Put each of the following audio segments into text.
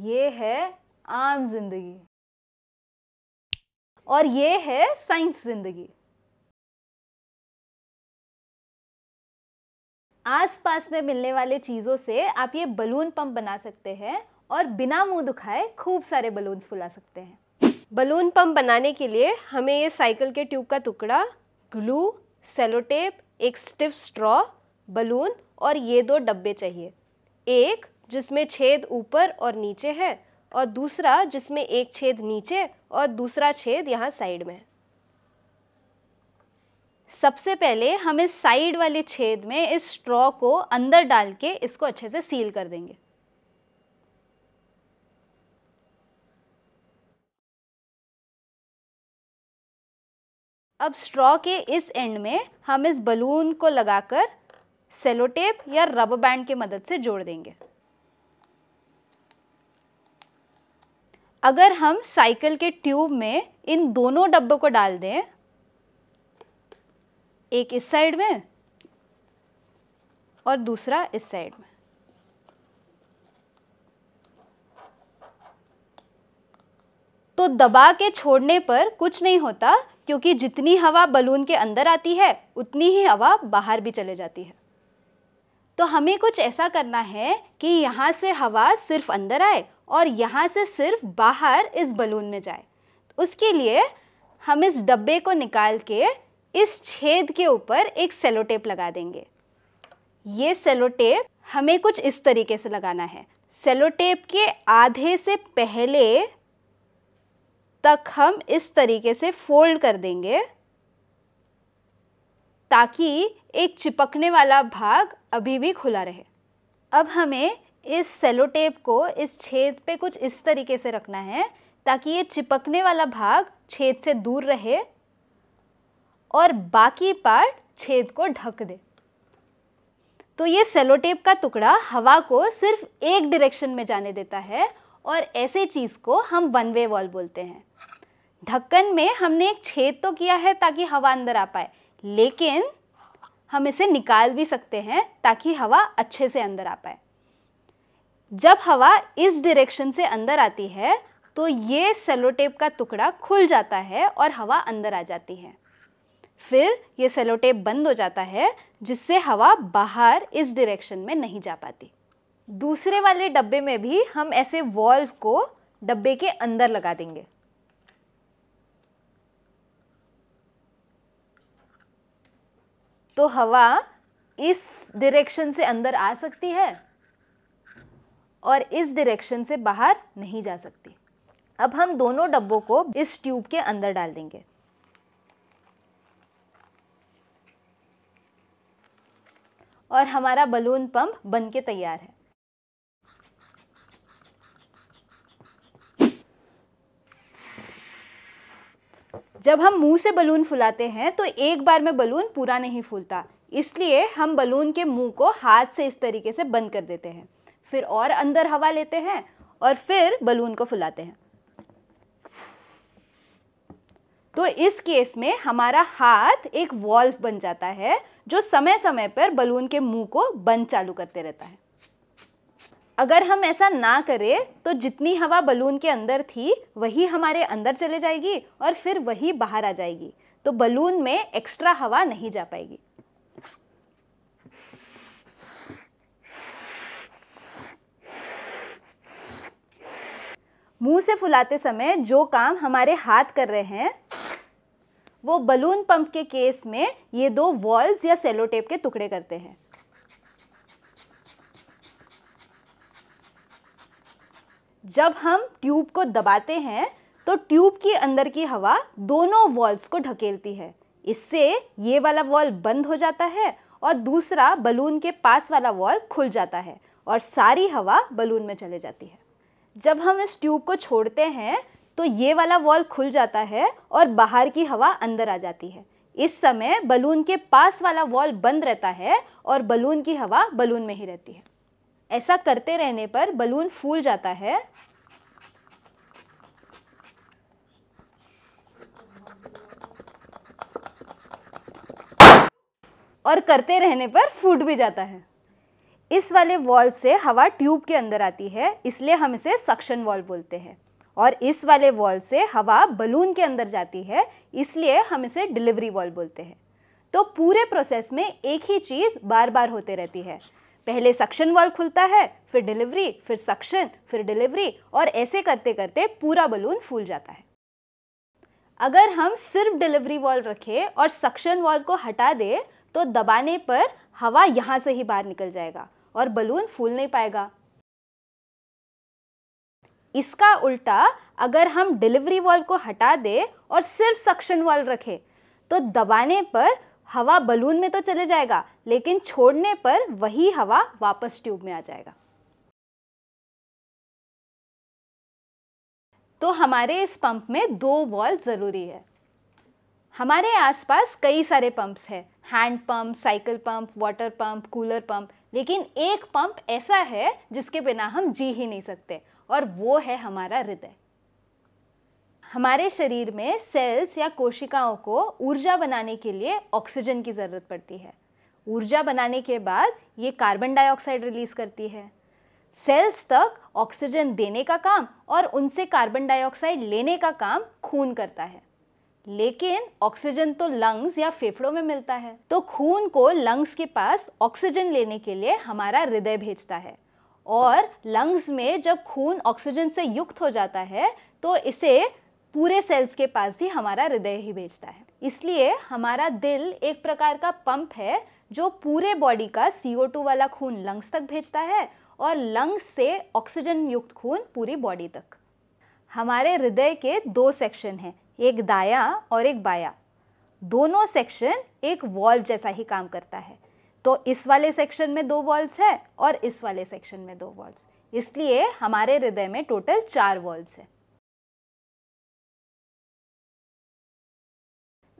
ये है आम जिंदगी और ये है साइंस जिंदगी आसपास में मिलने वाले चीज़ों से आप ये बलून पंप बना सकते हैं और बिना मुंह दुखाए खूब सारे बलून्स फुला सकते हैं बलून पंप बनाने के लिए हमें ये साइकिल के ट्यूब का टुकड़ा ग्लू सेलोटेप एक स्टिफ स्ट्रॉ बलून और ये दो डब्बे चाहिए एक जिसमें छेद ऊपर और नीचे है और दूसरा जिसमें एक छेद नीचे और दूसरा छेद यहाँ साइड में है सबसे पहले हम इस साइड वाले छेद में इस स्ट्रॉ को अंदर डाल के इसको अच्छे से सील कर देंगे अब स्ट्रॉ के इस एंड में हम इस बलून को लगाकर सेलोटेप या रबर बैंड की मदद से जोड़ देंगे अगर हम साइकिल के ट्यूब में इन दोनों डब्बों को डाल दें एक इस साइड में और दूसरा इस साइड में तो दबा के छोड़ने पर कुछ नहीं होता क्योंकि जितनी हवा बलून के अंदर आती है उतनी ही हवा बाहर भी चले जाती है तो हमें कुछ ऐसा करना है कि यहाँ से हवा सिर्फ अंदर आए और यहाँ से सिर्फ बाहर इस बलून में जाए उसके लिए हम इस डब्बे को निकाल के इस छेद के ऊपर एक सेलोटेप लगा देंगे ये सेलोटेप हमें कुछ इस तरीके से लगाना है सेलोटेप के आधे से पहले तक हम इस तरीके से फोल्ड कर देंगे ताकि एक चिपकने वाला भाग अभी भी खुला रहे अब हमें इस सेलो टेप को इस छेद पे कुछ इस तरीके से रखना है ताकि ये चिपकने वाला भाग छेद से दूर रहे और बाकी पार्ट छेद को ढक दे तो ये सेलो टेप का टुकड़ा हवा को सिर्फ एक डायरेक्शन में जाने देता है और ऐसे चीज़ को हम वन वे वॉल बोलते हैं ढक्कन में हमने एक छेद तो किया है ताकि हवा अंदर आ पाए लेकिन हम इसे निकाल भी सकते हैं ताकि हवा अच्छे से अंदर आ पाए जब हवा इस डायरेक्शन से अंदर आती है तो ये सेलोटेप का टुकड़ा खुल जाता है और हवा अंदर आ जाती है फिर ये सेलोटेप बंद हो जाता है जिससे हवा बाहर इस डायरेक्शन में नहीं जा पाती दूसरे वाले डब्बे में भी हम ऐसे वॉल्व को डब्बे के अंदर लगा देंगे तो हवा इस डायरेक्शन से अंदर आ सकती है और इस डायरेक्शन से बाहर नहीं जा सकती अब हम दोनों डब्बों को इस ट्यूब के अंदर डाल देंगे और हमारा बलून पंप बनके तैयार है जब हम मुंह से बलून फुलाते हैं तो एक बार में बलून पूरा नहीं फूलता इसलिए हम बलून के मुंह को हाथ से इस तरीके से बंद कर देते हैं फिर और अंदर हवा लेते हैं और फिर बलून को फुलाते हैं तो इस केस में हमारा हाथ एक वॉल्व बन जाता है जो समय समय पर बलून के मुंह को बंद चालू करते रहता है अगर हम ऐसा ना करें तो जितनी हवा बलून के अंदर थी वही हमारे अंदर चले जाएगी और फिर वही बाहर आ जाएगी तो बलून में एक्स्ट्रा हवा नहीं जा पाएगी मुंह से फुलाते समय जो काम हमारे हाथ कर रहे हैं वो बलून पंप के केस में ये दो वॉल्स या सेलोटेप के टुकड़े करते हैं जब हम ट्यूब को दबाते हैं तो ट्यूब के अंदर की हवा दोनों वॉल्स को ढकेलती है इससे ये वाला वॉल्व बंद हो जाता है और दूसरा बलून के पास वाला वॉल्व खुल जाता है और सारी हवा बलून में चले जाती है जब हम इस ट्यूब को छोड़ते हैं तो ये वाला वॉल्व खुल जाता है और बाहर की हवा अंदर आ जाती है इस समय बलून के पास वाला वॉल्व बंद रहता है और बलून की हवा बलून में ही रहती है ऐसा करते रहने पर बलून फूल जाता है और करते रहने पर फूट भी जाता है इस वाले वॉल्व से हवा ट्यूब के अंदर आती है इसलिए हम इसे सक्शन वॉल्व बोलते हैं और इस वाले वॉल्व से हवा बलून के अंदर जाती है इसलिए हम इसे डिलीवरी वॉल्व बोलते हैं तो पूरे प्रोसेस में एक ही चीज़ बार बार होते रहती है पहले सक्शन वॉल खुलता है फिर डिलीवरी फिर सक्शन फिर डिलीवरी और ऐसे करते करते पूरा बलून फूल जाता है अगर हम सिर्फ डिलीवरी वॉल्व रखें और सक्शन वॉल्व को हटा दें तो दबाने पर हवा यहाँ से ही बाहर निकल जाएगा और बलून फूल नहीं पाएगा इसका उल्टा अगर हम डिलीवरी वॉल्व को हटा दें और सिर्फ सक्शन वॉल्व रखें तो दबाने पर हवा बलून में तो चले जाएगा लेकिन छोड़ने पर वही हवा वापस ट्यूब में आ जाएगा तो हमारे इस पंप में दो वॉल ज़रूरी है हमारे आसपास कई सारे पंप्स हैं hand pump cycle pump water pump cooler pump लेकिन एक पंप ऐसा है जिसके बिना हम जी ही नहीं सकते और वो है हमारा हृदय हमारे शरीर में सेल्स या कोशिकाओं को ऊर्जा बनाने के लिए ऑक्सीजन की ज़रूरत पड़ती है ऊर्जा बनाने के बाद ये कार्बन डाइऑक्साइड रिलीज़ करती है सेल्स तक ऑक्सीजन देने का काम और उनसे कार्बन डाइऑक्साइड लेने का काम खून करता है लेकिन ऑक्सीजन तो लंग्स या फेफड़ों में मिलता है तो खून को लंग्स के पास ऑक्सीजन लेने के लिए हमारा हृदय भेजता है और लंग्स में जब खून ऑक्सीजन से युक्त हो जाता है तो इसे पूरे सेल्स के पास भी हमारा हृदय ही भेजता है इसलिए हमारा दिल एक प्रकार का पंप है जो पूरे बॉडी का CO2 वाला खून लंग्स तक भेजता है और लंग्स से ऑक्सीजन युक्त खून पूरी बॉडी तक हमारे हृदय के दो सेक्शन हैं एक दाया और एक बाया दोनों सेक्शन एक वॉल्व जैसा ही काम करता है तो इस वाले सेक्शन में दो वॉल्व्स है और इस वाले सेक्शन में दो वॉल्व्स इसलिए हमारे हृदय में टोटल चार वॉल्व्स हैं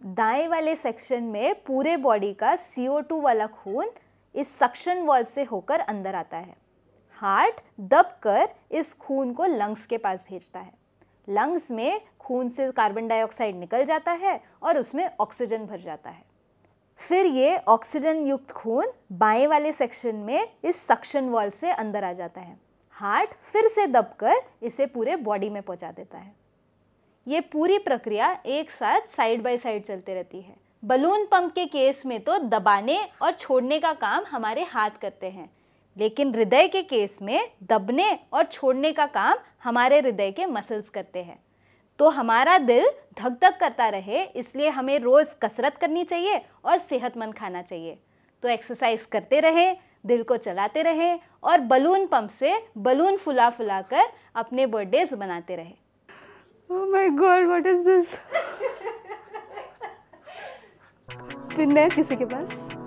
दाएं वाले सेक्शन में पूरे बॉडी का CO2 वाला खून इस सक्शन वॉल्व से होकर अंदर आता है हार्ट दब कर इस खून को लंग्स के पास भेजता है लंग्स में खून से कार्बन डाइऑक्साइड निकल जाता है और उसमें ऑक्सीजन भर जाता है फिर ये ऑक्सीजन युक्त खून बाएं वाले सेक्शन में इस सक्शन वॉल्व से अंदर आ जाता है हार्ट फिर से दबकर इसे पूरे बॉडी में पहुंचा देता है ये पूरी प्रक्रिया एक साथ साइड बाय साइड चलते रहती है बलून पंप के केस में तो दबाने और छोड़ने का काम हमारे हाथ करते हैं लेकिन हृदय के केस में दबने और छोड़ने का काम हमारे हृदय के मसल्स करते हैं तो हमारा दिल धक धक करता रहे इसलिए हमें रोज़ कसरत करनी चाहिए और सेहतमंद खाना चाहिए तो एक्सरसाइज करते रहें दिल को चलाते रहें और बलून पंप से बलून फुला फुला कर अपने बर्थडेज बनाते रहें Oh my god, what is this? Pin है किसी के पास